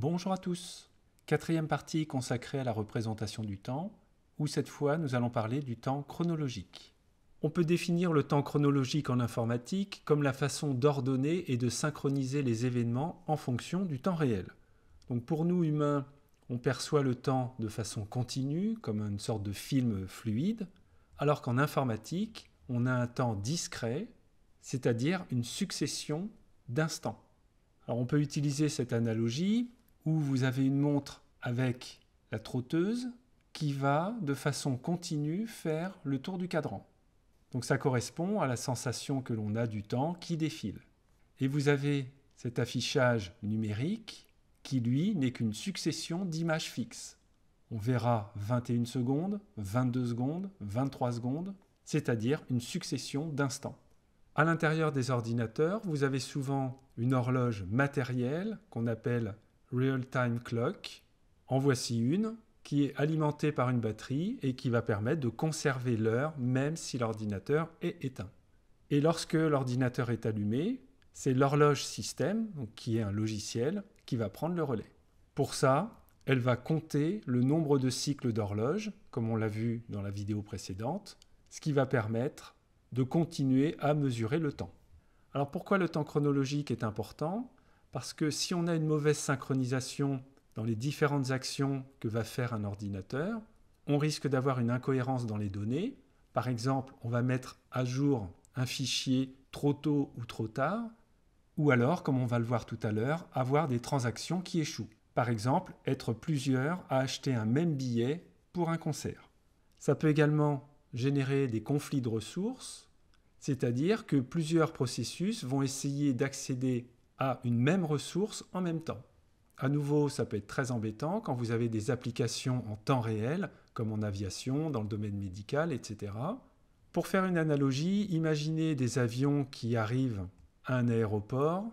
Bonjour à tous. Quatrième partie consacrée à la représentation du temps, où cette fois nous allons parler du temps chronologique. On peut définir le temps chronologique en informatique comme la façon d'ordonner et de synchroniser les événements en fonction du temps réel. Donc pour nous humains, on perçoit le temps de façon continue, comme une sorte de film fluide, alors qu'en informatique, on a un temps discret, c'est-à-dire une succession d'instants. Alors on peut utiliser cette analogie où vous avez une montre avec la trotteuse qui va de façon continue faire le tour du cadran. Donc ça correspond à la sensation que l'on a du temps qui défile. Et vous avez cet affichage numérique qui, lui, n'est qu'une succession d'images fixes. On verra 21 secondes, 22 secondes, 23 secondes, c'est-à-dire une succession d'instants. À l'intérieur des ordinateurs, vous avez souvent une horloge matérielle qu'on appelle Real Time Clock. En voici une qui est alimentée par une batterie et qui va permettre de conserver l'heure même si l'ordinateur est éteint. Et lorsque l'ordinateur est allumé, c'est l'horloge système, qui est un logiciel, qui va prendre le relais. Pour ça, elle va compter le nombre de cycles d'horloge, comme on l'a vu dans la vidéo précédente, ce qui va permettre de continuer à mesurer le temps. Alors pourquoi le temps chronologique est important parce que si on a une mauvaise synchronisation dans les différentes actions que va faire un ordinateur, on risque d'avoir une incohérence dans les données. Par exemple, on va mettre à jour un fichier trop tôt ou trop tard, ou alors, comme on va le voir tout à l'heure, avoir des transactions qui échouent. Par exemple, être plusieurs à acheter un même billet pour un concert. Ça peut également générer des conflits de ressources, c'est-à-dire que plusieurs processus vont essayer d'accéder à une même ressource en même temps. À nouveau, ça peut être très embêtant quand vous avez des applications en temps réel, comme en aviation, dans le domaine médical, etc. Pour faire une analogie, imaginez des avions qui arrivent à un aéroport,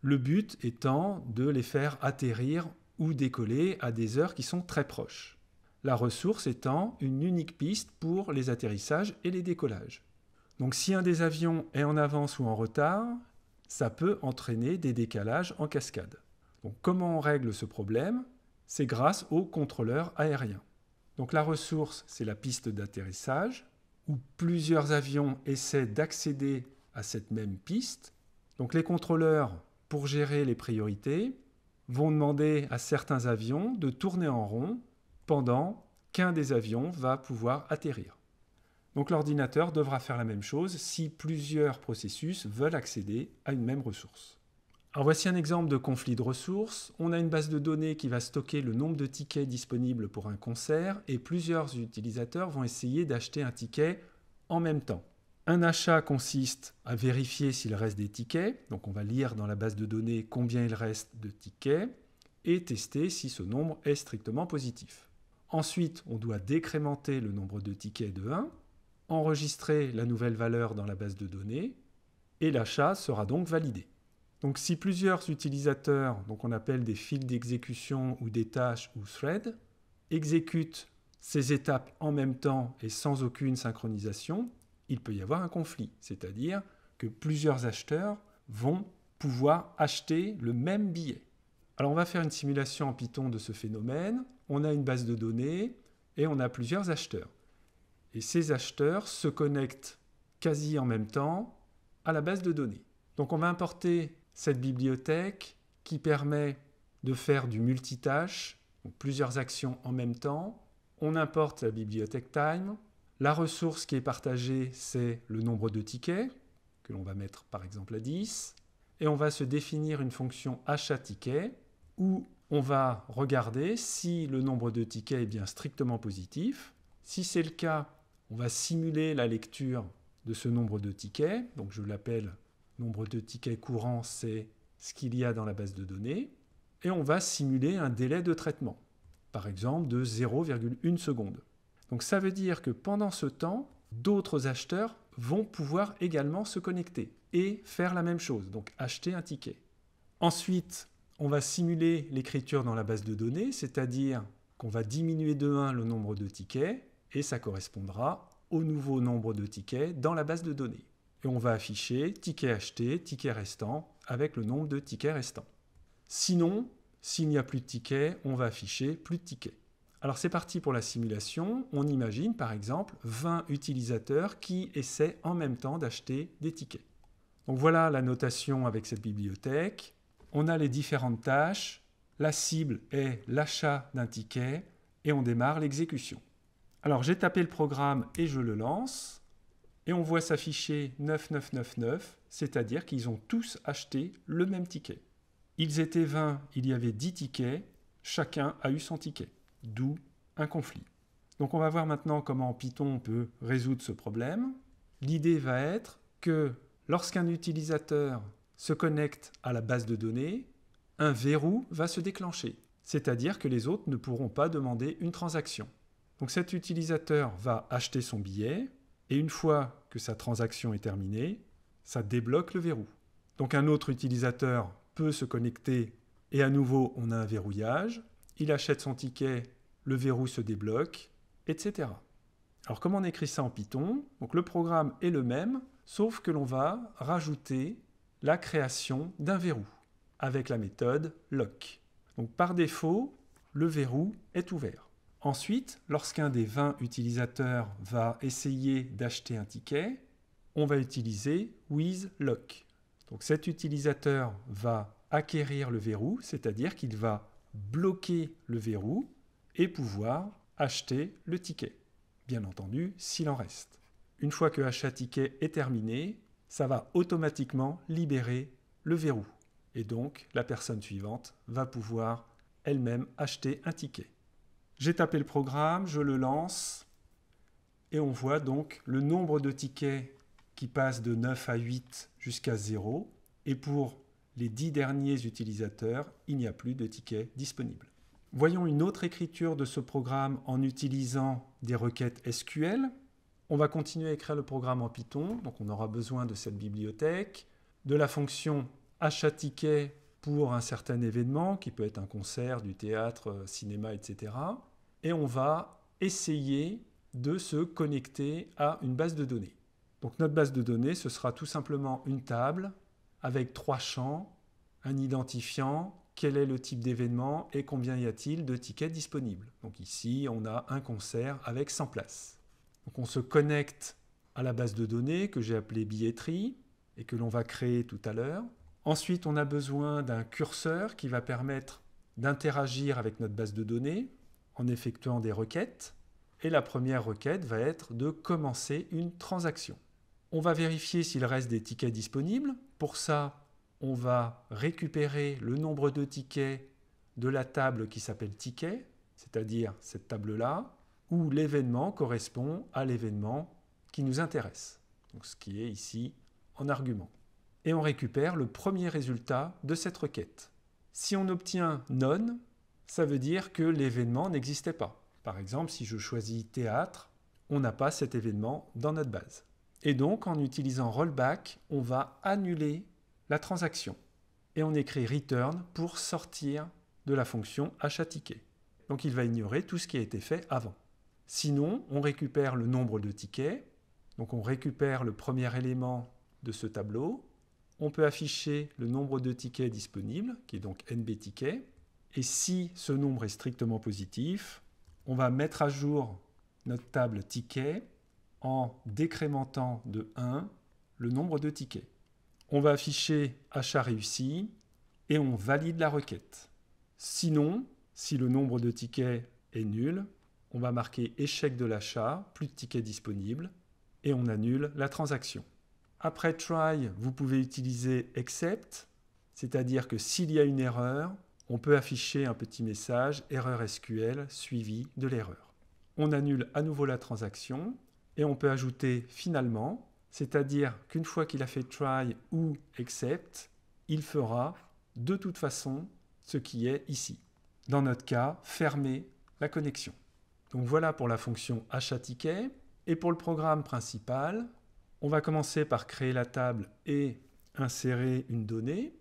le but étant de les faire atterrir ou décoller à des heures qui sont très proches. La ressource étant une unique piste pour les atterrissages et les décollages. Donc si un des avions est en avance ou en retard, ça peut entraîner des décalages en cascade. Donc comment on règle ce problème C'est grâce aux contrôleurs aérien. Donc la ressource, c'est la piste d'atterrissage, où plusieurs avions essaient d'accéder à cette même piste. Donc les contrôleurs, pour gérer les priorités, vont demander à certains avions de tourner en rond pendant qu'un des avions va pouvoir atterrir. Donc l'ordinateur devra faire la même chose si plusieurs processus veulent accéder à une même ressource. Alors voici un exemple de conflit de ressources. On a une base de données qui va stocker le nombre de tickets disponibles pour un concert et plusieurs utilisateurs vont essayer d'acheter un ticket en même temps. Un achat consiste à vérifier s'il reste des tickets, donc on va lire dans la base de données combien il reste de tickets et tester si ce nombre est strictement positif. Ensuite, on doit décrémenter le nombre de tickets de 1 enregistrer la nouvelle valeur dans la base de données et l'achat sera donc validé. Donc si plusieurs utilisateurs, donc on appelle des fils d'exécution ou des tâches ou threads, exécutent ces étapes en même temps et sans aucune synchronisation, il peut y avoir un conflit, c'est-à-dire que plusieurs acheteurs vont pouvoir acheter le même billet. Alors on va faire une simulation en Python de ce phénomène. On a une base de données et on a plusieurs acheteurs. Et ces acheteurs se connectent quasi en même temps à la base de données. Donc on va importer cette bibliothèque qui permet de faire du multitâche, plusieurs actions en même temps. On importe la bibliothèque Time. La ressource qui est partagée, c'est le nombre de tickets, que l'on va mettre par exemple à 10. Et on va se définir une fonction achat ticket où on va regarder si le nombre de tickets est bien strictement positif. Si c'est le cas, on va simuler la lecture de ce nombre de tickets. Donc je l'appelle nombre de tickets courants, c'est ce qu'il y a dans la base de données. Et on va simuler un délai de traitement, par exemple de 0,1 seconde. Donc ça veut dire que pendant ce temps, d'autres acheteurs vont pouvoir également se connecter et faire la même chose, donc acheter un ticket. Ensuite, on va simuler l'écriture dans la base de données, c'est-à-dire qu'on va diminuer de 1 le nombre de tickets et ça correspondra au nouveau nombre de tickets dans la base de données. Et on va afficher ticket acheté, ticket restant avec le nombre de tickets restants. Sinon, s'il n'y a plus de tickets, on va afficher plus de tickets. Alors c'est parti pour la simulation. On imagine par exemple 20 utilisateurs qui essaient en même temps d'acheter des tickets. Donc voilà la notation avec cette bibliothèque. On a les différentes tâches. La cible est l'achat d'un ticket et on démarre l'exécution. Alors j'ai tapé le programme et je le lance. Et on voit s'afficher 9999, c'est-à-dire qu'ils ont tous acheté le même ticket. Ils étaient 20, il y avait 10 tickets, chacun a eu son ticket, d'où un conflit. Donc on va voir maintenant comment Python peut résoudre ce problème. L'idée va être que lorsqu'un utilisateur se connecte à la base de données, un verrou va se déclencher, c'est-à-dire que les autres ne pourront pas demander une transaction. Donc cet utilisateur va acheter son billet et une fois que sa transaction est terminée, ça débloque le verrou. Donc un autre utilisateur peut se connecter et à nouveau on a un verrouillage, il achète son ticket, le verrou se débloque, etc. Alors comment on écrit ça en Python Donc le programme est le même, sauf que l'on va rajouter la création d'un verrou avec la méthode lock. Donc par défaut, le verrou est ouvert. Ensuite, lorsqu'un des 20 utilisateurs va essayer d'acheter un ticket, on va utiliser Lock. Donc cet utilisateur va acquérir le verrou, c'est-à-dire qu'il va bloquer le verrou et pouvoir acheter le ticket. Bien entendu, s'il en reste. Une fois que achat ticket est terminé, ça va automatiquement libérer le verrou. Et donc, la personne suivante va pouvoir elle-même acheter un ticket. J'ai tapé le programme, je le lance, et on voit donc le nombre de tickets qui passe de 9 à 8 jusqu'à 0, et pour les 10 derniers utilisateurs, il n'y a plus de tickets disponibles. Voyons une autre écriture de ce programme en utilisant des requêtes SQL. On va continuer à écrire le programme en Python, donc on aura besoin de cette bibliothèque, de la fonction achat ticket pour un certain événement, qui peut être un concert, du théâtre, euh, cinéma, etc. Et on va essayer de se connecter à une base de données. Donc notre base de données, ce sera tout simplement une table avec trois champs, un identifiant, quel est le type d'événement et combien y a-t-il de tickets disponibles. Donc ici, on a un concert avec 100 places. Donc on se connecte à la base de données que j'ai appelée billetterie et que l'on va créer tout à l'heure. Ensuite, on a besoin d'un curseur qui va permettre d'interagir avec notre base de données en effectuant des requêtes. Et la première requête va être de commencer une transaction. On va vérifier s'il reste des tickets disponibles. Pour ça, on va récupérer le nombre de tickets de la table qui s'appelle ticket, c'est-à-dire cette table-là, où l'événement correspond à l'événement qui nous intéresse, ce qui est ici en argument et on récupère le premier résultat de cette requête. Si on obtient none, ça veut dire que l'événement n'existait pas. Par exemple, si je choisis théâtre, on n'a pas cet événement dans notre base. Et donc, en utilisant rollback, on va annuler la transaction. Et on écrit return pour sortir de la fonction achat ticket. Donc, il va ignorer tout ce qui a été fait avant. Sinon, on récupère le nombre de tickets. Donc, on récupère le premier élément de ce tableau on peut afficher le nombre de tickets disponibles, qui est donc NB tickets. Et si ce nombre est strictement positif, on va mettre à jour notre table ticket en décrémentant de 1 le nombre de tickets. On va afficher achat réussi et on valide la requête. Sinon, si le nombre de tickets est nul, on va marquer échec de l'achat, plus de tickets disponibles et on annule la transaction. Après try, vous pouvez utiliser except, c'est-à-dire que s'il y a une erreur, on peut afficher un petit message erreur SQL suivi de l'erreur. On annule à nouveau la transaction et on peut ajouter finalement, c'est-à-dire qu'une fois qu'il a fait try ou Accept », il fera de toute façon ce qui est ici. Dans notre cas, fermer la connexion. Donc voilà pour la fonction achat ticket. Et pour le programme principal, on va commencer par créer la table et insérer une donnée.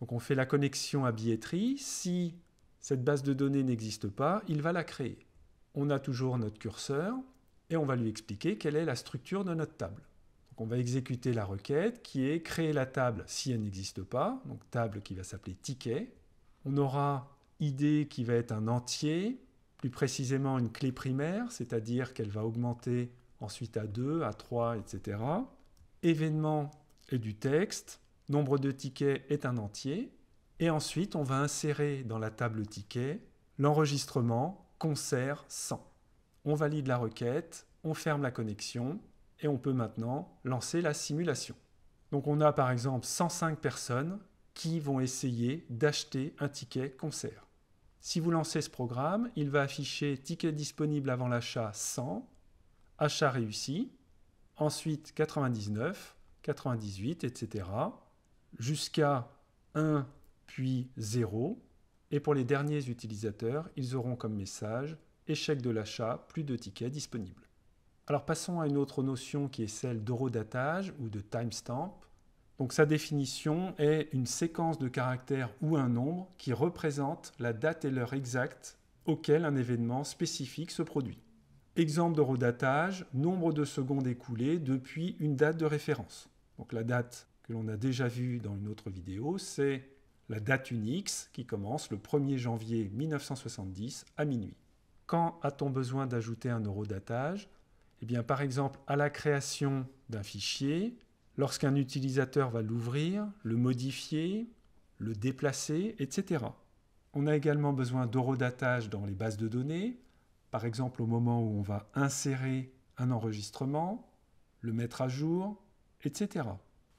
Donc on fait la connexion à billetterie. Si cette base de données n'existe pas, il va la créer. On a toujours notre curseur et on va lui expliquer quelle est la structure de notre table. on va exécuter la requête qui est créer la table si elle n'existe pas, donc table qui va s'appeler ticket. On aura ID qui va être un entier, plus précisément une clé primaire, c'est-à-dire qu'elle va augmenter ensuite à 2, à 3, etc. Événement est du texte, nombre de tickets est un entier, et ensuite on va insérer dans la table ticket l'enregistrement concert 100. On valide la requête, on ferme la connexion, et on peut maintenant lancer la simulation. Donc on a par exemple 105 personnes qui vont essayer d'acheter un ticket concert. Si vous lancez ce programme, il va afficher Tickets disponible avant l'achat 100 achat réussi, ensuite 99, 98, etc., jusqu'à 1, puis 0. Et pour les derniers utilisateurs, ils auront comme message échec de l'achat, plus de tickets disponibles. Alors passons à une autre notion qui est celle d'eurodatage ou de timestamp. Donc sa définition est une séquence de caractères ou un nombre qui représente la date et l'heure exacte auquel un événement spécifique se produit. Exemple de nombre de secondes écoulées depuis une date de référence. Donc la date que l'on a déjà vue dans une autre vidéo, c'est la date UNIX qui commence le 1er janvier 1970 à minuit. Quand a-t-on besoin d'ajouter un eurodatage Eh bien par exemple à la création d'un fichier, lorsqu'un utilisateur va l'ouvrir, le modifier, le déplacer, etc. On a également besoin d'eurodatage dans les bases de données, par exemple au moment où on va insérer un enregistrement, le mettre à jour, etc.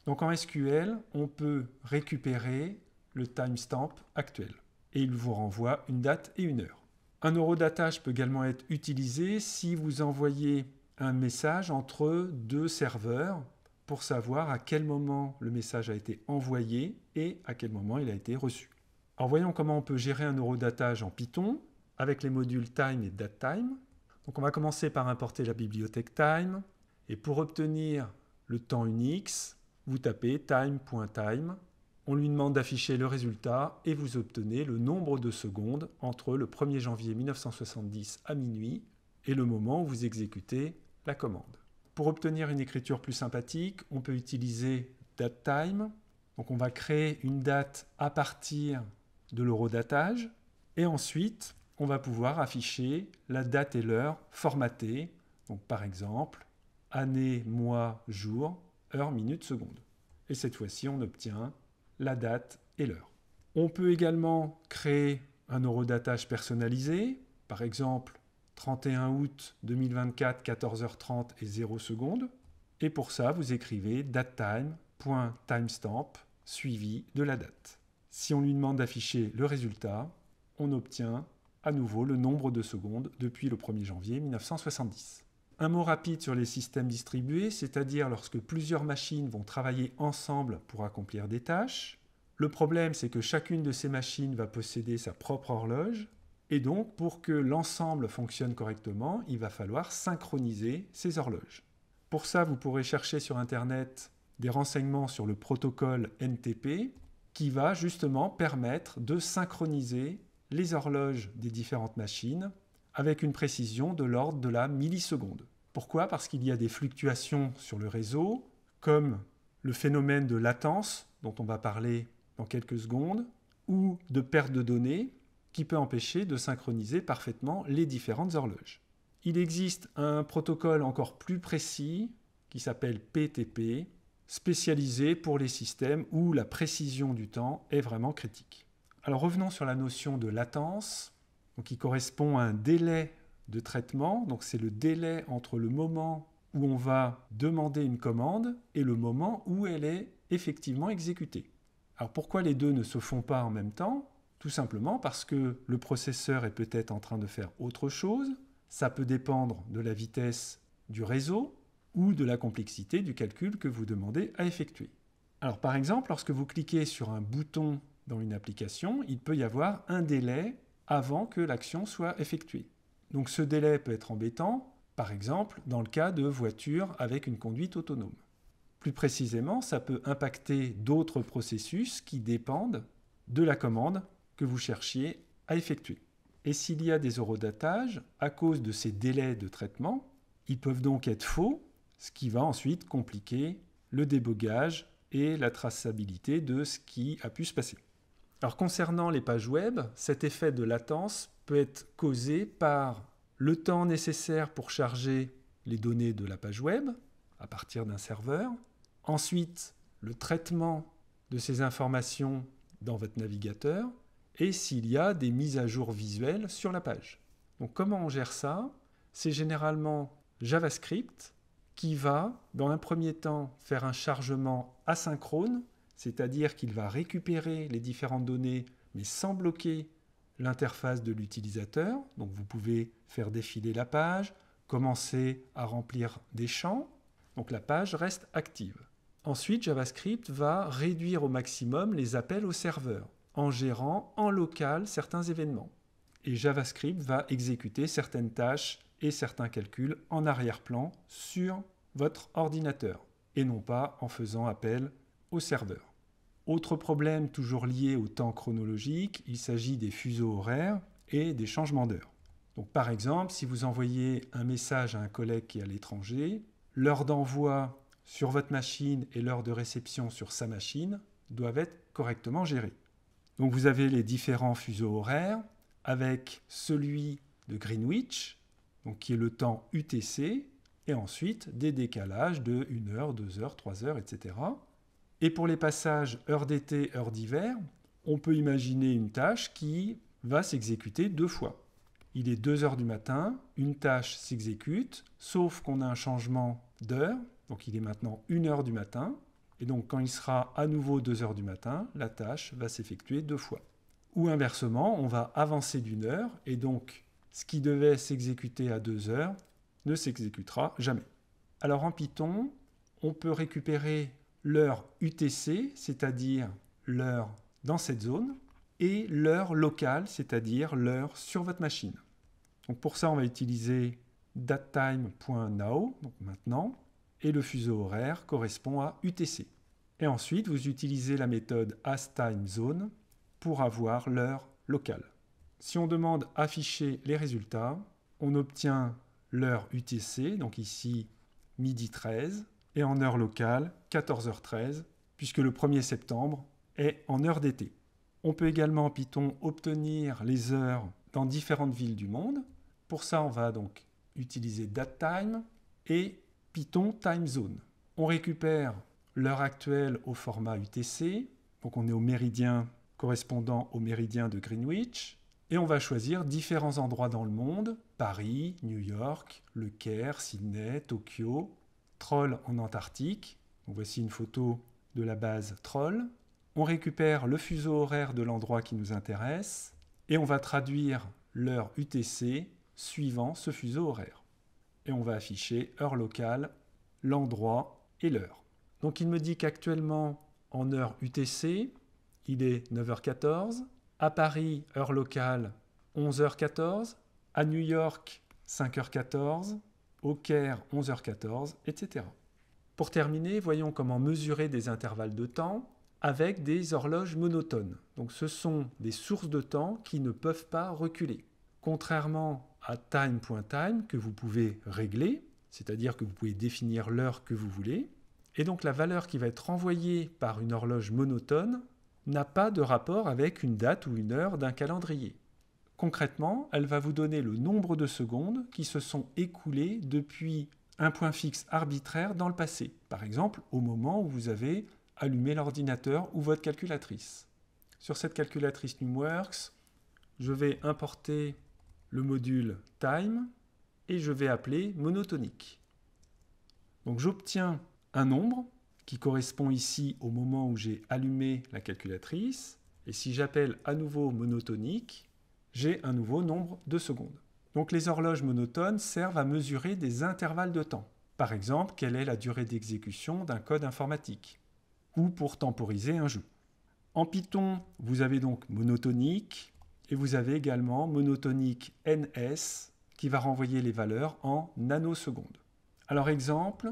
Donc en SQL, on peut récupérer le timestamp actuel et il vous renvoie une date et une heure. Un eurodatage peut également être utilisé si vous envoyez un message entre deux serveurs pour savoir à quel moment le message a été envoyé et à quel moment il a été reçu. En voyons comment on peut gérer un eurodatage en Python avec les modules time et datetime. Donc on va commencer par importer la bibliothèque time. Et pour obtenir le temps Unix, vous tapez time.time. On lui demande d'afficher le résultat et vous obtenez le nombre de secondes entre le 1er janvier 1970 à minuit et le moment où vous exécutez la commande. Pour obtenir une écriture plus sympathique, on peut utiliser datetime. Donc on va créer une date à partir de l'eurodatage et ensuite on va pouvoir afficher la date et l'heure formatée, donc par exemple année, mois, jour, heure, minute, seconde. Et cette fois-ci, on obtient la date et l'heure. On peut également créer un horodatage personnalisé, par exemple 31 août 2024, 14h30 et 0 secondes. Et pour ça, vous écrivez datetime.timestamp suivi de la date. Si on lui demande d'afficher le résultat, on obtient à nouveau le nombre de secondes depuis le 1er janvier 1970. Un mot rapide sur les systèmes distribués, c'est-à-dire lorsque plusieurs machines vont travailler ensemble pour accomplir des tâches. Le problème, c'est que chacune de ces machines va posséder sa propre horloge, et donc pour que l'ensemble fonctionne correctement, il va falloir synchroniser ces horloges. Pour ça, vous pourrez chercher sur Internet des renseignements sur le protocole NTP, qui va justement permettre de synchroniser les horloges des différentes machines avec une précision de l'ordre de la milliseconde. Pourquoi Parce qu'il y a des fluctuations sur le réseau, comme le phénomène de latence, dont on va parler dans quelques secondes, ou de perte de données, qui peut empêcher de synchroniser parfaitement les différentes horloges. Il existe un protocole encore plus précis, qui s'appelle PTP, spécialisé pour les systèmes où la précision du temps est vraiment critique. Alors revenons sur la notion de latence, qui correspond à un délai de traitement. Donc c'est le délai entre le moment où on va demander une commande et le moment où elle est effectivement exécutée. Alors pourquoi les deux ne se font pas en même temps Tout simplement parce que le processeur est peut-être en train de faire autre chose. Ça peut dépendre de la vitesse du réseau ou de la complexité du calcul que vous demandez à effectuer. Alors par exemple, lorsque vous cliquez sur un bouton dans une application, il peut y avoir un délai avant que l'action soit effectuée. Donc ce délai peut être embêtant, par exemple dans le cas de voitures avec une conduite autonome. Plus précisément, ça peut impacter d'autres processus qui dépendent de la commande que vous cherchiez à effectuer. Et s'il y a des eurodatages, à cause de ces délais de traitement, ils peuvent donc être faux, ce qui va ensuite compliquer le débogage et la traçabilité de ce qui a pu se passer. Alors concernant les pages web, cet effet de latence peut être causé par le temps nécessaire pour charger les données de la page web à partir d'un serveur, ensuite le traitement de ces informations dans votre navigateur et s'il y a des mises à jour visuelles sur la page. Donc comment on gère ça C'est généralement JavaScript qui va, dans un premier temps, faire un chargement asynchrone c'est-à-dire qu'il va récupérer les différentes données, mais sans bloquer l'interface de l'utilisateur. Donc vous pouvez faire défiler la page, commencer à remplir des champs. Donc la page reste active. Ensuite, JavaScript va réduire au maximum les appels au serveur en gérant en local certains événements. Et JavaScript va exécuter certaines tâches et certains calculs en arrière-plan sur votre ordinateur et non pas en faisant appel au serveur. Autre problème toujours lié au temps chronologique, il s'agit des fuseaux horaires et des changements d'heure. Donc par exemple, si vous envoyez un message à un collègue qui est à l'étranger, l'heure d'envoi sur votre machine et l'heure de réception sur sa machine doivent être correctement gérées. Donc vous avez les différents fuseaux horaires avec celui de Greenwich, qui est le temps UTC, et ensuite des décalages de 1 heure, 2 heures, 3 heures, etc. Et pour les passages heure d'été, heure d'hiver, on peut imaginer une tâche qui va s'exécuter deux fois. Il est 2 heures du matin, une tâche s'exécute, sauf qu'on a un changement d'heure, donc il est maintenant 1 heure du matin, et donc quand il sera à nouveau 2 heures du matin, la tâche va s'effectuer deux fois. Ou inversement, on va avancer d'une heure, et donc ce qui devait s'exécuter à 2 heures ne s'exécutera jamais. Alors en Python, on peut récupérer l'heure UTC, c'est-à-dire l'heure dans cette zone, et l'heure locale, c'est-à-dire l'heure sur votre machine. pour ça, on va utiliser datetime.now, maintenant, et le fuseau horaire correspond à UTC. Et ensuite, vous utilisez la méthode asTimeZone pour avoir l'heure locale. Si on demande afficher les résultats, on obtient l'heure UTC, donc ici midi 13, et en heure locale, 14h13, puisque le 1er septembre est en heure d'été. On peut également en Python obtenir les heures dans différentes villes du monde. Pour ça, on va donc utiliser DateTime et Python timezone. On récupère l'heure actuelle au format UTC, donc on est au méridien correspondant au méridien de Greenwich, et on va choisir différents endroits dans le monde, Paris, New York, Le Caire, Sydney, Tokyo, Troll en Antarctique. voici une photo de la base Troll. On récupère le fuseau horaire de l'endroit qui nous intéresse et on va traduire l'heure UTC suivant ce fuseau horaire. Et on va afficher heure locale, l'endroit et l'heure. Donc il me dit qu'actuellement en heure UTC, il est 9h14, à Paris, heure locale, 11h14, à New York, 5h14, au Caire 11h14, etc. Pour terminer, voyons comment mesurer des intervalles de temps avec des horloges monotones. Donc ce sont des sources de temps qui ne peuvent pas reculer. Contrairement à time.time que vous pouvez régler, c'est-à-dire que vous pouvez définir l'heure que vous voulez, et donc la valeur qui va être envoyée par une horloge monotone n'a pas de rapport avec une date ou une heure d'un calendrier. Concrètement, elle va vous donner le nombre de secondes qui se sont écoulées depuis un point fixe arbitraire dans le passé, par exemple au moment où vous avez allumé l'ordinateur ou votre calculatrice. Sur cette calculatrice NumWorks, je vais importer le module time et je vais appeler monotonique. Donc j'obtiens un nombre qui correspond ici au moment où j'ai allumé la calculatrice et si j'appelle à nouveau monotonique, j'ai un nouveau nombre de secondes. Donc les horloges monotones servent à mesurer des intervalles de temps. Par exemple, quelle est la durée d'exécution d'un code informatique ou pour temporiser un jeu. En Python, vous avez donc monotonique et vous avez également monotonique NS qui va renvoyer les valeurs en nanosecondes. Alors exemple,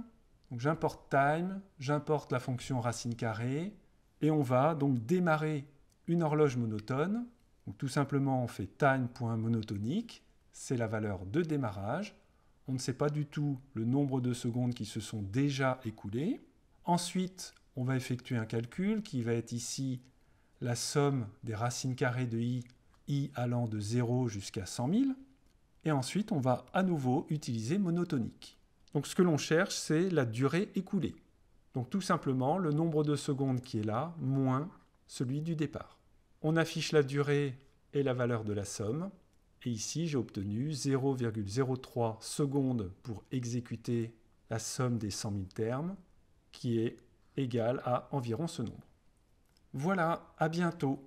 j'importe time, j'importe la fonction racine carrée et on va donc démarrer une horloge monotone donc, tout simplement, on fait time.monotonique, c'est la valeur de démarrage. On ne sait pas du tout le nombre de secondes qui se sont déjà écoulées. Ensuite, on va effectuer un calcul qui va être ici la somme des racines carrées de i, i allant de 0 jusqu'à 100 000. Et ensuite, on va à nouveau utiliser monotonique. Donc ce que l'on cherche, c'est la durée écoulée. Donc tout simplement le nombre de secondes qui est là, moins celui du départ. On affiche la durée et la valeur de la somme. Et ici, j'ai obtenu 0,03 secondes pour exécuter la somme des 100 000 termes, qui est égale à environ ce nombre. Voilà, à bientôt